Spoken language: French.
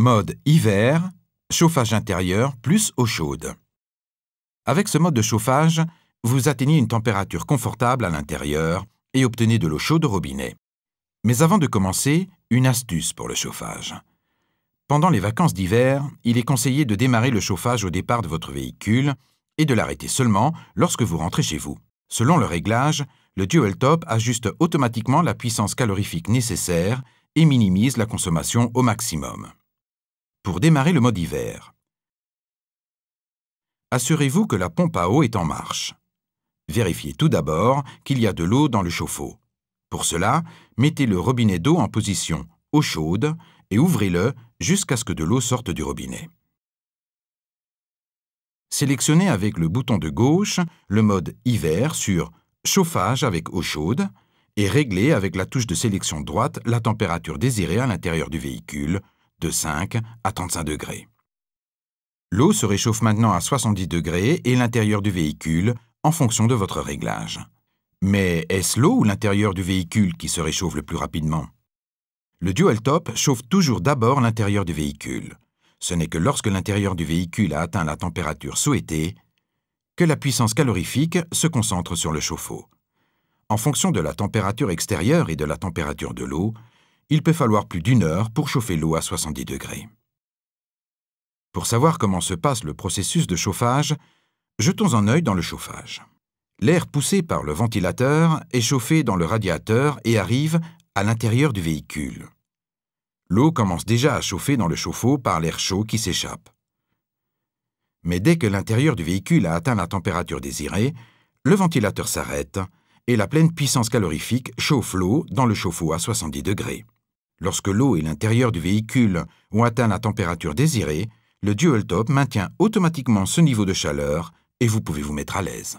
Mode hiver, chauffage intérieur plus eau chaude. Avec ce mode de chauffage, vous atteignez une température confortable à l'intérieur et obtenez de l'eau chaude au robinet. Mais avant de commencer, une astuce pour le chauffage. Pendant les vacances d'hiver, il est conseillé de démarrer le chauffage au départ de votre véhicule et de l'arrêter seulement lorsque vous rentrez chez vous. Selon le réglage, le Dual Top ajuste automatiquement la puissance calorifique nécessaire et minimise la consommation au maximum pour démarrer le mode hiver. Assurez-vous que la pompe à eau est en marche. Vérifiez tout d'abord qu'il y a de l'eau dans le chauffe-eau. Pour cela, mettez le robinet d'eau en position eau chaude et ouvrez-le jusqu'à ce que de l'eau sorte du robinet. Sélectionnez avec le bouton de gauche le mode hiver sur chauffage avec eau chaude et réglez avec la touche de sélection droite la température désirée à l'intérieur du véhicule, de 5 à 35 degrés. L'eau se réchauffe maintenant à 70 degrés et l'intérieur du véhicule en fonction de votre réglage. Mais est-ce l'eau ou l'intérieur du véhicule qui se réchauffe le plus rapidement Le Dual Top chauffe toujours d'abord l'intérieur du véhicule. Ce n'est que lorsque l'intérieur du véhicule a atteint la température souhaitée que la puissance calorifique se concentre sur le chauffe-eau. En fonction de la température extérieure et de la température de l'eau, il peut falloir plus d'une heure pour chauffer l'eau à 70 degrés. Pour savoir comment se passe le processus de chauffage, jetons un œil dans le chauffage. L'air poussé par le ventilateur est chauffé dans le radiateur et arrive à l'intérieur du véhicule. L'eau commence déjà à chauffer dans le chauffe-eau par l'air chaud qui s'échappe. Mais dès que l'intérieur du véhicule a atteint la température désirée, le ventilateur s'arrête et la pleine puissance calorifique chauffe l'eau dans le chauffe-eau à 70 degrés. Lorsque l'eau et l'intérieur du véhicule ont atteint la température désirée, le dual top maintient automatiquement ce niveau de chaleur et vous pouvez vous mettre à l'aise.